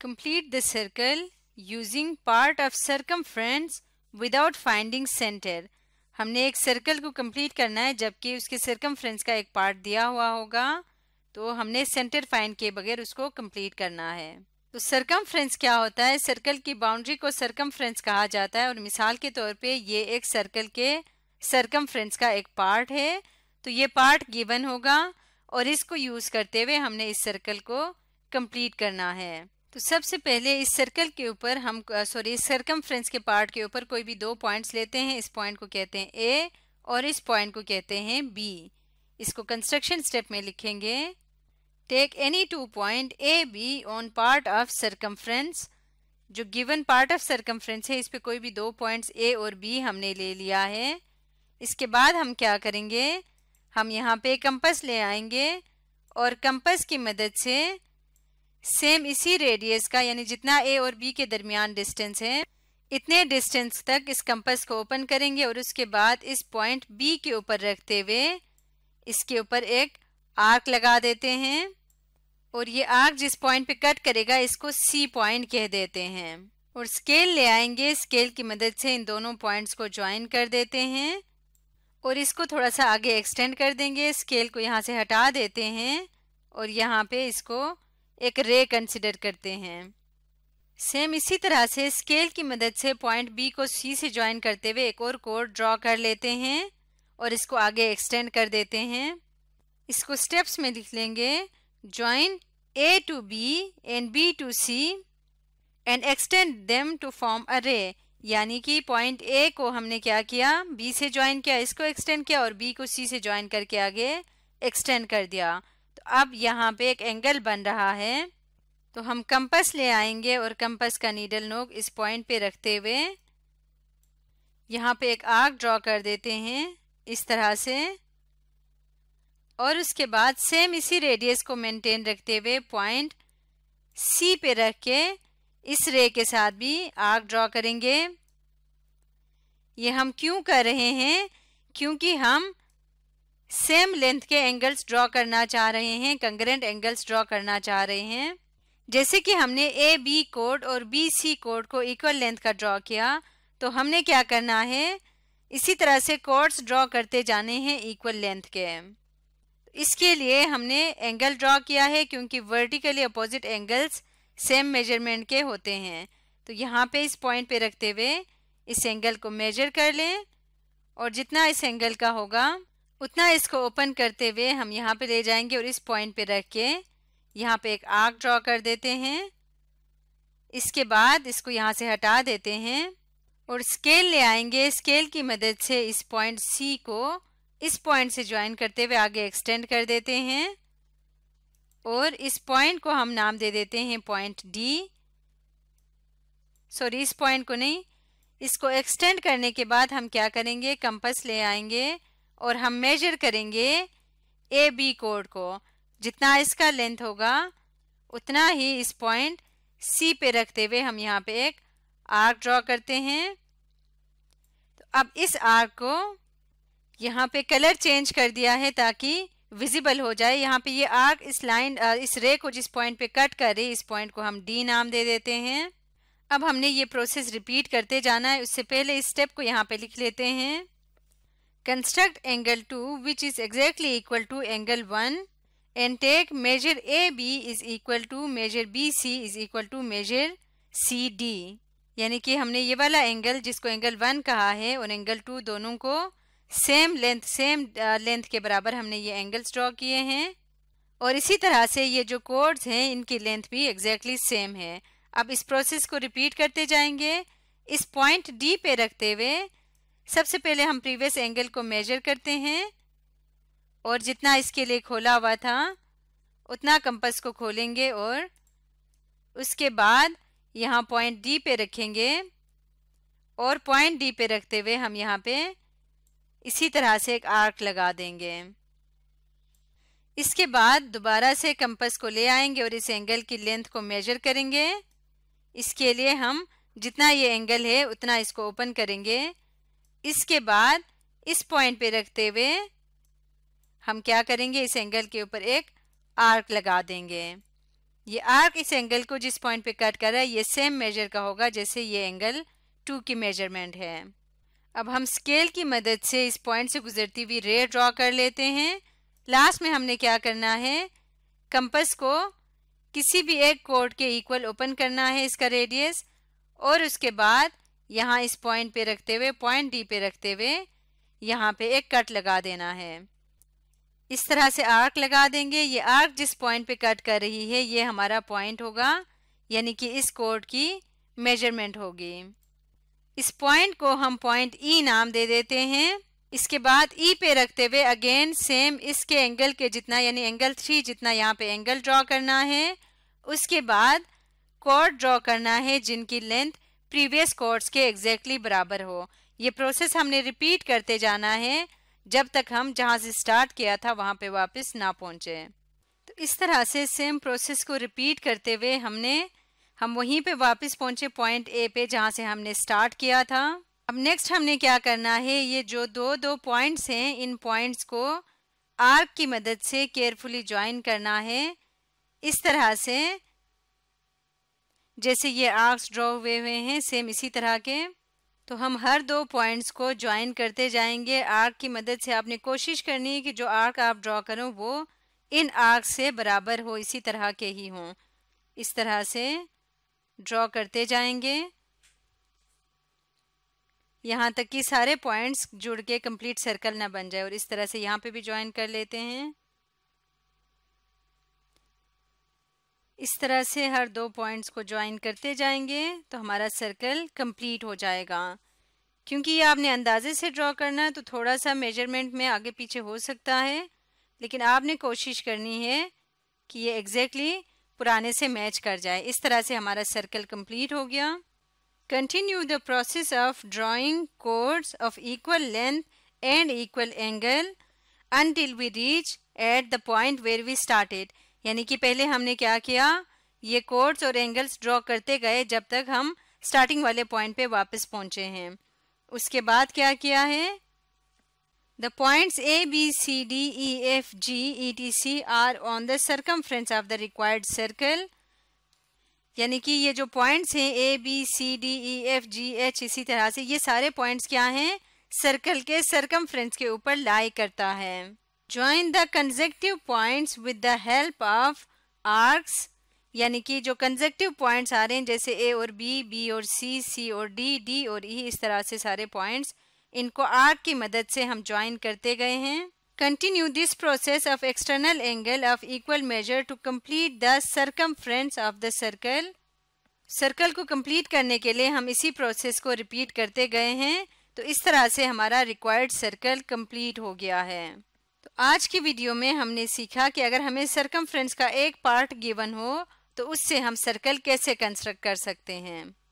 Complete the circle using part of circumference without finding center. हमने एक circle को complete करना है जबकि उसके सर्कमफ्रेंस का एक पार्ट दिया हुआ होगा तो हमने सेंटर फाइंड के बगैर उसको कंप्लीट करना है तो सर्कमफ्रेंस क्या होता है सर्कल की बाउंड्री को सर्कमफ्रेंस कहा जाता है और मिसाल के तौर पे ये एक सर्कल के सर्कमफ्रेंस का एक पार्ट है तो ये पार्ट गिवन होगा और इसको यूज करते हुए हमने इस सर्कल को कंप्लीट करना है तो सबसे पहले इस सर्कल के ऊपर हम सॉरी सर्कम के पार्ट के ऊपर कोई भी दो पॉइंट्स लेते हैं इस पॉइंट को कहते हैं ए और इस पॉइंट को कहते हैं बी इसको कंस्ट्रक्शन स्टेप में लिखेंगे take any two point A B on part of circum जो गिवन पार्ट ऑफ सर्कमफ्रेंस है इस पर कोई भी दो पॉइंट्स ए और बी हमने ले लिया है इसके बाद हम क्या करेंगे हम यहाँ पे कंपस ले आएंगे और कंपस की मदद से सेम इसी रेडियस का यानी जितना ए और बी के दरमियान डिस्टेंस है इतने डिस्टेंस तक इस कंपस को ओपन करेंगे और उसके बाद इस पॉइंट बी के ऊपर रखते हुए इसके ऊपर एक आर्क लगा देते हैं और ये आर्क जिस पॉइंट पे कट करेगा इसको सी पॉइंट कह देते हैं और स्केल ले आएंगे स्केल की मदद से इन दोनों पॉइंट्स को ज्वाइन कर देते हैं और इसको थोड़ा सा आगे एक्सटेंड कर देंगे स्केल को यहाँ से हटा देते हैं और यहाँ पे इसको एक रे कंसिडर करते हैं सेम इसी तरह से स्केल की मदद से पॉइंट बी को सी से ज्वाइन करते हुए एक और कोड ड्रॉ कर लेते हैं और इसको आगे एक्सटेंड कर देते हैं इसको स्टेप्स में लिख लेंगे join A to B and B to C and extend them to form a ray यानी कि पॉइंट ए को हमने क्या किया बी से ज्वाइन किया इसको एक्सटेंड किया और बी को सी से ज्वाइन करके आगे एक्सटेंड कर दिया अब यहाँ पे एक एंगल बन रहा है तो हम कंपस ले आएंगे और कंपस का नीडल नोक इस पॉइंट पे रखते हुए यहाँ पे एक आर्क ड्रॉ कर देते हैं इस तरह से और उसके बाद सेम इसी रेडियस को मेंटेन रखते हुए पॉइंट सी पे रख के इस रे के साथ भी आर्क ड्रॉ करेंगे ये हम क्यों कर रहे हैं क्योंकि हम सेम लेंथ के एंगल्स ड्रॉ करना चाह रहे हैं कंग्रेंट एंगल्स ड्रॉ करना चाह रहे हैं जैसे कि हमने ए बी कोड और बी सी कोड को इक्वल लेंथ का ड्रॉ किया तो हमने क्या करना है इसी तरह से कोड्स ड्रॉ करते जाने हैं इक्वल लेंथ के इसके लिए हमने एंगल ड्रॉ किया है क्योंकि vertically opposite angles same measurement के होते हैं तो यहाँ पे इस पॉइंट पे रखते हुए इस एंगल को मेजर कर लें और जितना इस एंगल का होगा उतना इसको ओपन करते हुए हम यहाँ पे ले जाएंगे और इस पॉइंट पे रख के यहाँ पे एक आर्क ड्रॉ कर देते हैं इसके बाद इसको यहाँ से हटा देते हैं और स्केल ले आएंगे स्केल की मदद से इस पॉइंट सी को इस पॉइंट से ज्वाइन करते हुए आगे एक्सटेंड कर देते हैं और इस पॉइंट को हम नाम दे देते हैं पॉइंट डी सॉरी इस पॉइंट को नहीं इसको एक्सटेंड करने के बाद हम क्या करेंगे कंपस ले आएंगे और हम मेजर करेंगे ए बी कोड को जितना इसका लेंथ होगा उतना ही इस पॉइंट सी पे रखते हुए हम यहाँ पे एक आर्क ड्रॉ करते हैं तो अब इस आर्क को यहाँ पे कलर चेंज कर दिया है ताकि विजिबल हो जाए यहाँ पे ये आर्क इस लाइन इस रे को जिस पॉइंट पे कट कर रही इस पॉइंट को हम डी नाम दे देते हैं अब हमने ये प्रोसेस रिपीट करते जाना है उससे पहले इस स्टेप को यहाँ पे लिख लेते हैं Construct angle 2 which is exactly equal to angle 1 and take measure AB is equal to measure BC is equal to measure CD. यानी कि हमने ये वाला एंगल जिसको एंगल वन कहा है और एंगल टू दोनों को सेम लेंथ सेम लेंथ के बराबर हमने ये एंगल्स ड्रॉ किए हैं और इसी तरह से ये जो कोड्स हैं इनकी लेंथ भी एग्जैक्टली exactly सेम है अब इस प्रोसेस को रिपीट करते जाएंगे इस पॉइंट डी पे रखते हुए सबसे पहले हम प्रीवियस एंगल को मेजर करते हैं और जितना इसके लिए खोला हुआ था उतना कंपास को खोलेंगे और उसके बाद यहाँ पॉइंट डी पे रखेंगे और पॉइंट डी पे रखते हुए हम यहाँ पे इसी तरह से एक आर्क लगा देंगे इसके बाद दोबारा से कंपास को ले आएंगे और इस एंगल की लेंथ को मेजर करेंगे इसके लिए हम जितना ये एंगल है उतना इसको ओपन करेंगे इसके बाद इस पॉइंट पे रखते हुए हम क्या करेंगे इस एंगल के ऊपर एक आर्क लगा देंगे ये आर्क इस एंगल को जिस पॉइंट पे कट कर रहा है ये सेम मेजर का होगा जैसे ये एंगल टू की मेजरमेंट है अब हम स्केल की मदद से इस पॉइंट से गुजरती हुई रे ड्रॉ कर लेते हैं लास्ट में हमने क्या करना है कंपस को किसी भी एक कोड के इक्वल ओपन करना है इसका रेडियस और उसके बाद यहाँ इस पॉइंट पे रखते हुए पॉइंट डी पे रखते हुए यहाँ पे एक कट लगा देना है इस तरह से आर्क लगा देंगे ये आर्क जिस पॉइंट पे कट कर रही है ये हमारा पॉइंट होगा यानी कि इस कोड की मेजरमेंट होगी इस पॉइंट को हम पॉइंट ई e नाम दे देते हैं इसके बाद ई e पे रखते हुए अगेन सेम इसके एंगल के जितना यानी एंगल थ्री जितना यहाँ पे एंगल ड्रॉ करना है उसके बाद कॉर्ड ड्रॉ करना है जिनकी लेंथ प्रीवियस कोर्स के एग्जैक्टली बराबर हो ये प्रोसेस हमने रिपीट करते जाना है जब तक हम जहाँ से स्टार्ट किया था वहाँ पे वापस ना पहुँचे तो इस तरह से सेम प्रोसेस को रिपीट करते हुए हमने हम वहीं पे वापस पहुँचे पॉइंट ए पे जहाँ से हमने स्टार्ट किया था अब नेक्स्ट हमने क्या करना है ये जो दो दो पॉइंट्स हैं इन पॉइंट्स को आर्क की मदद से केयरफुली ज्वाइन करना है इस तरह से जैसे ये आर्क्स ड्रॉ हुए हुए हैं सेम इसी तरह के तो हम हर दो पॉइंट्स को ज्वाइन करते जाएंगे आर्क की मदद से आपने कोशिश करनी है कि जो आर्क आप ड्रॉ करो वो इन आर्क से बराबर हो इसी तरह के ही हों इस तरह से ड्रॉ करते जाएंगे यहाँ तक कि सारे पॉइंट्स जुड़ के कंप्लीट सर्कल ना बन जाए और इस तरह से यहाँ पे भी ज्वाइन कर लेते हैं इस तरह से हर दो पॉइंट्स को ज्वाइन करते जाएंगे तो हमारा सर्कल कंप्लीट हो जाएगा क्योंकि ये आपने अंदाजे से ड्रॉ करना है तो थोड़ा सा मेजरमेंट में आगे पीछे हो सकता है लेकिन आपने कोशिश करनी है कि ये एग्जैक्टली exactly पुराने से मैच कर जाए इस तरह से हमारा सर्कल कंप्लीट हो गया continue the process of drawing chords of equal length and equal angle until we reach at the point where we started यानी कि पहले हमने क्या किया ये कोड्स और एंगल्स ड्रॉ करते गए जब तक हम स्टार्टिंग वाले पॉइंट पे वापस पहुंचे हैं उसके बाद क्या किया है The C D E F G E T C R on the circum circumference of the required circle यानी कि ये जो पॉइंट्स हैं A B C D E F G H इसी तरह से ये सारे पॉइंट्स क्या हैं सर्कल के सर्कम के ऊपर लाई करता है join the conjunctive points with the help of arcs यानी कि जो कंजेक्टिव पॉइंट्स आ रहे हैं जैसे ए और बी बी और सी सी और डी डी और ई e, इस तरह से सारे पॉइंट्स इनको आर्क की मदद से हम ज्वाइन करते गए हैं continue this process of external angle of equal measure to complete the friends of the circle circle को कम्प्लीट करने के लिए हम इसी प्रोसेस को रिपीट करते गए हैं तो इस तरह से हमारा रिक्वायर्ड सर्कल कंप्लीट हो गया है आज की वीडियो में हमने सीखा कि अगर हमें सरकम का एक पार्ट गिवन हो तो उससे हम सर्कल कैसे कंस्ट्रक्ट कर सकते हैं